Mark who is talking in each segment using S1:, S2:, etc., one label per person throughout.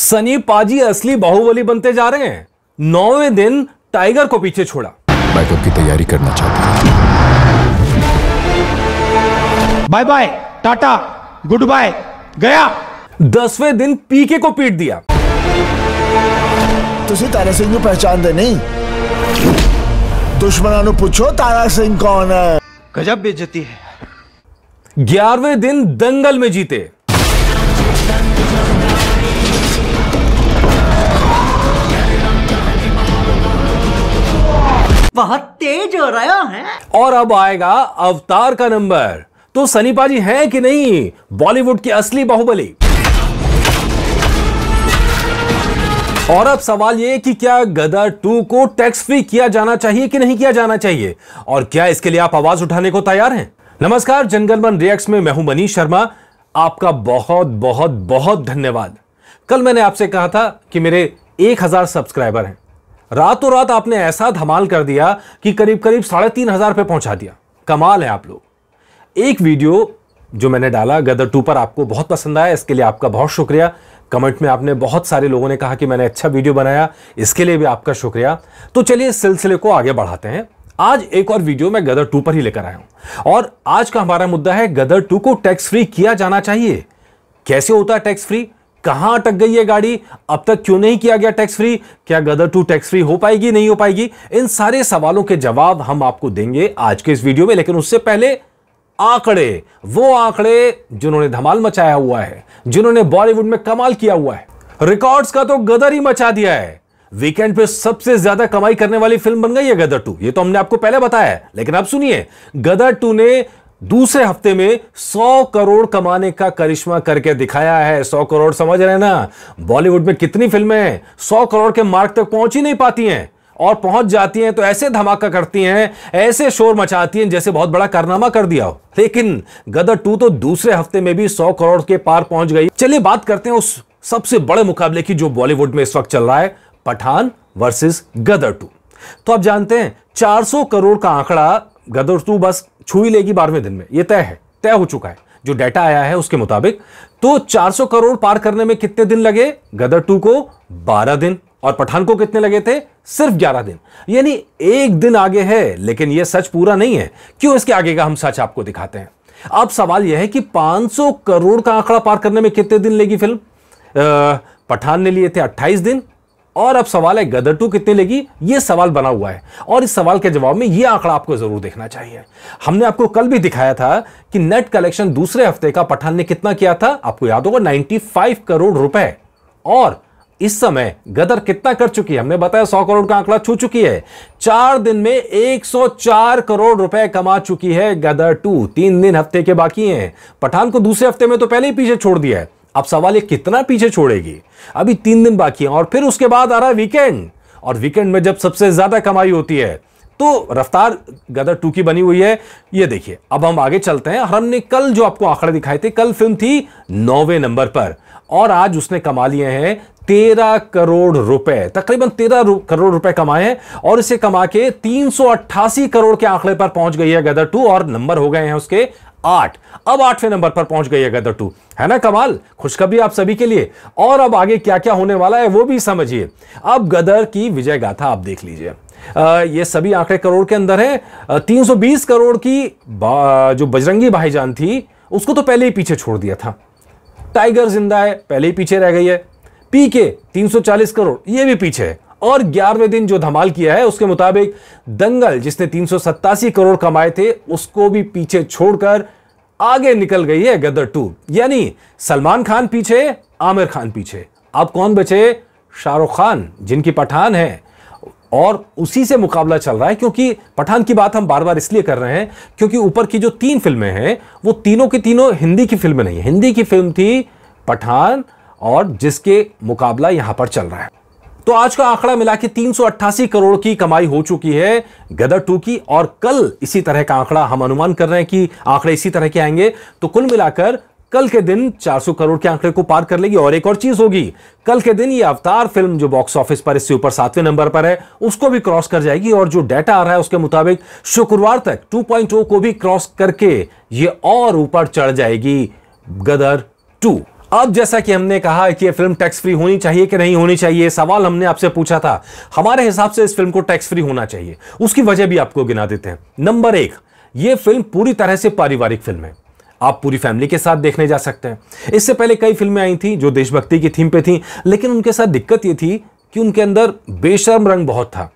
S1: सनी पाजी असली बाहुबली बनते जा रहे हैं नौवें दिन टाइगर को पीछे छोड़ा बैकअप की तैयारी करना चाहता हूं bye bye tata goodbye गया दसवें दिन पीके को पीट दिया तुझे तारा सिंह को पहचान दे नहीं दुश्मनों पूछो तारा सिंह कौन है गजब बेचती है ग्यारहवें दिन दंगल में जीते बहुत तेज हो रहा है और अब आएगा अवतार का नंबर तो सनी पाजी है कि नहीं बॉलीवुड की असली बाहुबली और अब सवाल ये कि क्या गदर टू को टैक्स फ्री किया जाना चाहिए कि नहीं किया जाना चाहिए और क्या इसके लिए आप आवाज उठाने को तैयार हैं नमस्कार मन रिएक्ट में मैं हूं मनीष शर्मा आपका बहुत बहुत बहुत धन्यवाद कल मैंने आपसे कहा था कि मेरे एक हजार सब्सक्राइबर हैं रातों रात आपने ऐसा धमाल कर दिया कि करीब करीब साढ़े तीन हजार पे पहुंचा दिया कमाल है आप लोग एक वीडियो जो मैंने डाला गदर टू पर आपको बहुत पसंद आया इसके लिए आपका बहुत शुक्रिया कमेंट में आपने बहुत सारे लोगों ने कहा कि मैंने अच्छा वीडियो बनाया इसके लिए भी आपका शुक्रिया तो चलिए इस सिलसिले को आगे बढ़ाते हैं आज एक और वीडियो मैं गदर टू पर ही लेकर आया हूं और आज का हमारा मुद्दा है गदर टू को टैक्स फ्री किया जाना चाहिए कैसे होता है टैक्स फ्री कहां अटक गई है गाड़ी अब तक क्यों नहीं किया गया टैक्स फ्री क्या गदर टू टैक्स फ्री हो पाएगी नहीं हो पाएगी इन सारे सवालों के जवाब हम आपको देंगे आज के इस वीडियो में लेकिन उससे पहले आंकड़े वो आंकड़े जिन्होंने धमाल मचाया हुआ है जिन्होंने बॉलीवुड में कमाल किया हुआ है रिकॉर्ड्स का तो गदर ही मचा दिया है वीकेंड पे सबसे ज्यादा कमाई करने वाली फिल्म बन गई है गदर टू ये तो हमने आपको पहले बताया है लेकिन अब सुनिए गदर टू ने दूसरे हफ्ते में 100 करोड़ कमाने का करिश्मा करके दिखाया है 100 करोड़ समझ रहे हैं ना बॉलीवुड में कितनी फिल्में हैं 100 करोड़ के मार्ग तक पहुंच ही नहीं पाती हैं और पहुंच जाती हैं तो ऐसे धमाका करती हैं ऐसे शोर मचाती हैं जैसे बहुत बड़ा कारनामा कर दिया हो लेकिन गदर टू तो दूसरे हफ्ते में भी सौ करोड़ के पार पहुंच गई चलिए बात करते हैं उस सबसे बड़े मुकाबले की जो बॉलीवुड में इस वक्त चल रहा है पठान वर्सेस गदर टू तो आप जानते हैं 400 करोड़ का आंकड़ा गदर टू बस छू ही लेगी बारहवें दिन में यह तय है तय हो चुका है जो डाटा आया है उसके मुताबिक तो 400 करोड़ पार करने में कितने दिन लगे गदर टू को 12 दिन और पठान को कितने लगे थे सिर्फ 11 दिन यानी एक दिन आगे है लेकिन यह सच पूरा नहीं है क्यों इसके आगे का हम सच आपको दिखाते हैं अब सवाल यह है कि 500 करोड़ का आंकड़ा पार करने में कितने दिन लेगी फिल्म आ, पठान ने लिए थे 28 दिन और अब सवाल है गदर टू कितनी लेगी ये सवाल बना हुआ है और इस सवाल के जवाब में ये आंकड़ा आपको जरूर देखना चाहिए हमने आपको कल भी दिखाया था कि नेट कलेक्शन दूसरे हफ्ते का पठान ने कितना किया था आपको याद होगा 95 करोड़ रुपए और इस समय गदर कितना कर चुकी है हमने बताया सौ करोड़ का आंकड़ा छू चुकी है चार दिन में 104 करोड़ रुपए कमा चुकी है गदर टू तीन दिन हफ्ते के बाकी हैं पठान को दूसरे हफ्ते में तो पहले ही पीछे छोड़ दिया है अब सवाल ये कितना पीछे छोड़ेगी अभी तीन दिन बाकी है और फिर उसके बाद आ रहा है वीकेंड और वीकेंड में जब सबसे ज़्यादा कमाई होती है तो रफ्तार गदर टू की बनी हुई है ये देखिए अब हम आगे चलते हैं हमने कल जो आपको आंकड़े दिखाए थे कल फिल्म थी नौवे नंबर पर और आज उसने कमा लिए हैं तेरह करोड़ रुपए तकरीबन तेरह करोड़ रुपए कमाए हैं और इसे कमा के तीन करोड़ के आंकड़े पर पहुंच गई है गदर टू और नंबर हो गए हैं उसके आठ अब आठवें नंबर पर पहुंच गई है गदर टू है ना कमाल खुशखबरी आप सभी के लिए और अब आगे क्या क्या होने वाला है वो भी समझिए अब गदर की विजय गाथा आप देख लीजिए ये सभी आंकड़े करोड़ के अंदर है तीन सौ बीस करोड़ की जो बजरंगी भाईजान थी उसको तो पहले ही पीछे छोड़ दिया था टाइगर जिंदा है पहले ही पीछे रह गई है पीके 340 तीन सौ चालीस करोड़ ये भी पीछे है और ग्यारहवें दिन जो धमाल किया है उसके मुताबिक दंगल जिसने तीन करोड़ कमाए थे उसको भी पीछे छोड़कर आगे निकल गई है गदर टू यानी सलमान खान पीछे आमिर खान पीछे अब कौन बचे शाहरुख खान जिनकी पठान है और उसी से मुकाबला चल रहा है क्योंकि पठान की बात हम बार बार इसलिए कर रहे हैं क्योंकि ऊपर की जो तीन फिल्में हैं वो तीनों की तीनों हिंदी की फिल्में नहीं हिंदी की फिल्म थी पठान और जिसके मुकाबला यहां पर चल रहा है तो आज का आंकड़ा मिला के तीन करोड़ की कमाई हो चुकी है गदर टू की और कल इसी तरह का आंकड़ा हम अनुमान कर रहे हैं कि आंकड़े इसी तरह के आएंगे तो कुल मिलाकर कल के दिन 400 करोड़ के आंकड़े को पार कर लेगी और एक और चीज होगी कल के दिन ये अवतार फिल्म जो बॉक्स ऑफिस पर इससे ऊपर सातवें नंबर पर है उसको भी क्रॉस कर जाएगी और जो डाटा आ रहा है उसके मुताबिक शुक्रवार तक 2.0 को भी क्रॉस करके ये और ऊपर चढ़ जाएगी गदर टू अब जैसा कि हमने कहा कि ये फिल्म टैक्स फ्री होनी चाहिए कि नहीं होनी चाहिए सवाल हमने आपसे पूछा था हमारे हिसाब से इस फिल्म को टैक्स फ्री होना चाहिए उसकी वजह भी आपको गिना देते हैं नंबर एक ये फिल्म पूरी तरह से पारिवारिक फिल्म है आप पूरी फैमिली के साथ देखने जा सकते हैं इससे पहले कई फिल्में आई थी जो देशभक्ति की थीम पे थी लेकिन उनके साथ दिक्कत ये थी कि उनके अंदर बेशर्म रंग बहुत था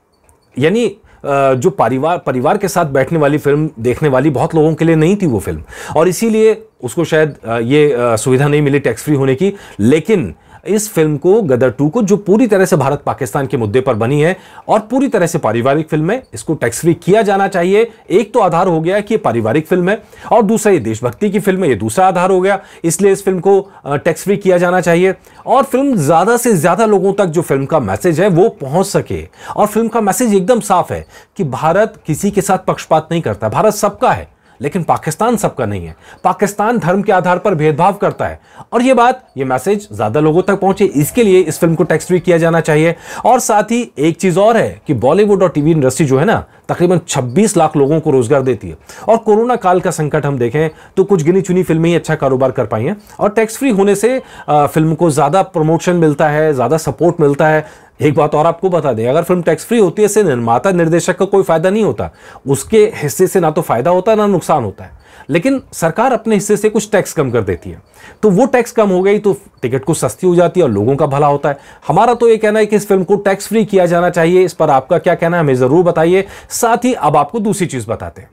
S1: यानी जो परिवार परिवार के साथ बैठने वाली फिल्म देखने वाली बहुत लोगों के लिए नहीं थी वो फिल्म और इसीलिए उसको शायद ये सुविधा नहीं मिली टैक्स फ्री होने की लेकिन इस फिल्म को गदर टू को जो पूरी तरह से भारत पाकिस्तान के मुद्दे पर बनी है और पूरी तरह से पारिवारिक फिल्म है इसको टैक्स फ्री किया जाना चाहिए एक तो आधार हो गया कि ये पारिवारिक फिल्म है और दूसरा ये देशभक्ति की फिल्म है ये दूसरा आधार हो गया इसलिए इस फिल्म को टैक्स फ्री किया जाना चाहिए और फिल्म ज़्यादा से ज़्यादा लोगों तक जो फिल्म का मैसेज है वो पहुँच सके और फिल्म का मैसेज एकदम साफ है कि भारत किसी के साथ पक्षपात नहीं करता भारत सबका है लेकिन पाकिस्तान सबका नहीं है पाकिस्तान धर्म के आधार पर भेदभाव करता है और यह बात यह मैसेज ज़्यादा लोगों तक पहुंचे इसके लिए इस फिल्म को टैक्स फ्री किया जाना चाहिए और साथ ही एक चीज़ और है कि बॉलीवुड और टीवी इंडस्ट्री जो है ना तकरीबन 26 लाख लोगों को रोजगार देती है और कोरोना काल का संकट हम देखें तो कुछ गिनी चुनी फिल्में ही अच्छा कारोबार कर पाई हैं और टैक्स फ्री होने से फिल्म को ज़्यादा प्रमोशन मिलता है ज़्यादा सपोर्ट मिलता है एक बात और आपको बता दें अगर फिल्म टैक्स फ्री होती है इससे निर्माता निर्देशक का कोई फायदा नहीं होता उसके हिस्से से ना तो फायदा होता है ना नुकसान होता है लेकिन सरकार अपने हिस्से से कुछ टैक्स कम कर देती है तो वो टैक्स कम हो गई तो टिकट कुछ सस्ती हो जाती है और लोगों का भला होता है हमारा तो ये कहना है कि इस फिल्म को टैक्स फ्री किया जाना चाहिए इस पर आपका क्या कहना है हमें ज़रूर बताइए साथ ही अब आपको दूसरी चीज़ बताते हैं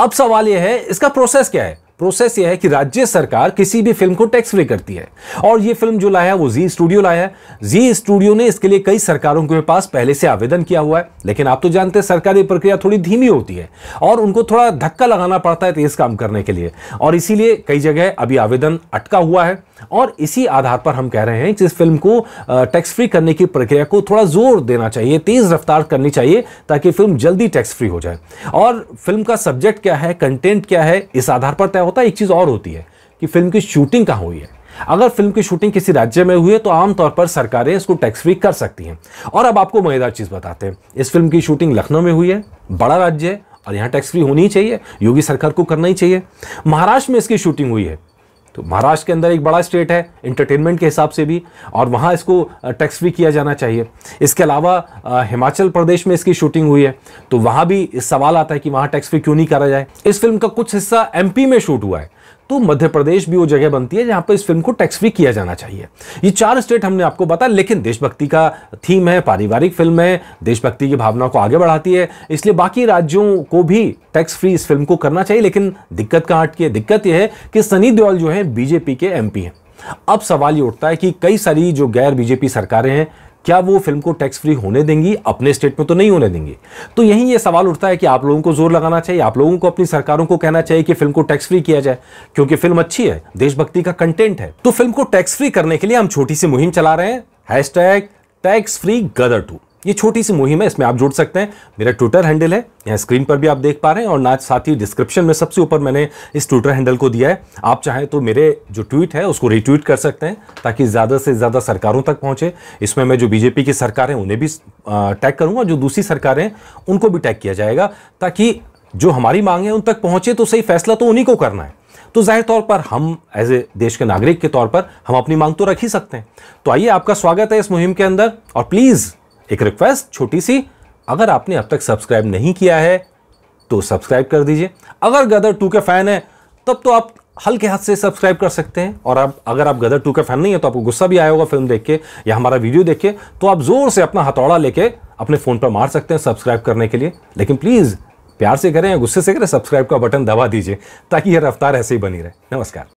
S1: अब सवाल यह है इसका प्रोसेस क्या है प्रोसेस यह है कि राज्य सरकार किसी भी फिल्म को टैक्स फ्री करती है और यह फिल्म जो लाया है वो जी स्टूडियो लाया है जी स्टूडियो ने इसके लिए कई सरकारों के पास पहले से आवेदन किया हुआ है लेकिन आप तो जानते हैं सरकारी प्रक्रिया थोड़ी धीमी होती है और उनको थोड़ा धक्का लगाना पड़ता है तेज काम करने के लिए और इसीलिए कई जगह अभी आवेदन अटका हुआ है और इसी आधार पर हम कह रहे हैं कि इस फिल्म को टैक्स फ्री करने की प्रक्रिया को थोड़ा जोर देना चाहिए तेज रफ्तार करनी चाहिए ताकि फिल्म जल्दी टैक्स फ्री हो जाए और फिल्म का सब्जेक्ट क्या है कंटेंट क्या है इस आधार पर तय होता है एक चीज़ और होती है कि फिल्म की शूटिंग कहाँ हुई है अगर फिल्म की शूटिंग किसी राज्य में हुई है तो आमतौर पर सरकारें इसको टैक्स फ्री कर सकती हैं और अब आपको मज़ेदार चीज़ बताते हैं इस फिल्म की शूटिंग लखनऊ में हुई है बड़ा राज्य है और यहां टैक्स फ्री होनी ही चाहिए योगी सरकार को करना ही चाहिए महाराष्ट्र में इसकी शूटिंग हुई है तो महाराष्ट्र के अंदर एक बड़ा स्टेट है इंटरटेनमेंट के हिसाब से भी और वहाँ इसको टैक्स फ्री किया जाना चाहिए इसके अलावा हिमाचल प्रदेश में इसकी शूटिंग हुई है तो वहाँ भी सवाल आता है कि वहाँ टैक्स फ्री क्यों नहीं करा जाए इस फिल्म का कुछ हिस्सा एम में शूट हुआ है तो मध्य प्रदेश भी वो जगह बनती है जहां पर इस फिल्म को टैक्स फ्री किया जाना चाहिए ये चार स्टेट हमने आपको बताया लेकिन देशभक्ति का थीम है पारिवारिक फिल्म है देशभक्ति की भावना को आगे बढ़ाती है इसलिए बाकी राज्यों को भी टैक्स फ्री इस फिल्म को करना चाहिए लेकिन दिक्कत कहाँ अटकी है दिक्कत यह है कि सनी देओल जो है बीजेपी के एम हैं अब सवाल ये उठता है कि कई सारी जो गैर बीजेपी सरकारें हैं क्या वो फिल्म को टैक्स फ्री होने देंगी अपने स्टेट में तो नहीं होने देंगी तो यही ये सवाल उठता है कि आप लोगों को जोर लगाना चाहिए आप लोगों को अपनी सरकारों को कहना चाहिए कि फिल्म को टैक्स फ्री किया जाए क्योंकि फिल्म अच्छी है देशभक्ति का कंटेंट है तो फिल्म को टैक्स फ्री करने के लिए हम छोटी सी मुहिम चला रहे हैं hash tax free Gadar two ये छोटी सी मुहिम है इसमें आप जुड़ सकते हैं मेरा ट्विटर हैंडल है यहाँ स्क्रीन पर भी आप देख पा रहे हैं और ना साथ ही डिस्क्रिप्शन में सबसे ऊपर मैंने इस ट्विटर हैंडल को दिया है आप चाहें तो मेरे जो ट्वीट है उसको रिट्वीट कर सकते हैं ताकि ज़्यादा से ज़्यादा सरकारों तक पहुँचे इसमें मैं जो बीजेपी की सरकार है उन्हें भी टैग करूँगा जो दूसरी सरकारें हैं उनको भी टैग किया जाएगा ताकि जो हमारी मांग है उन तक पहुँचे तो सही फैसला तो उन्हीं को करना है तो जाहिर तौर पर हम एज ए देश के नागरिक के तौर पर हम अपनी मांग तो रख ही सकते हैं तो आइए आपका स्वागत है इस मुहिम के अंदर और प्लीज़ एक रिक्वेस्ट छोटी सी अगर आपने अब तक सब्सक्राइब नहीं किया है तो सब्सक्राइब कर दीजिए अगर गदर टू के फ़ैन है तब तो आप हल्के हाथ से सब्सक्राइब कर सकते हैं और आप अगर आप गदर टू के फ़ैन नहीं है तो आपको गुस्सा भी आया होगा फिल्म देख के या हमारा वीडियो देख के तो आप ज़ोर से अपना हथौड़ा लेके अपने फ़ोन पर मार सकते हैं सब्सक्राइब करने के लिए लेकिन प्लीज़ प्यार से करें या गुस्से से करें सब्सक्राइब का बटन दबा दीजिए ताकि यह रफ्तार ऐसे ही बनी रहे नमस्कार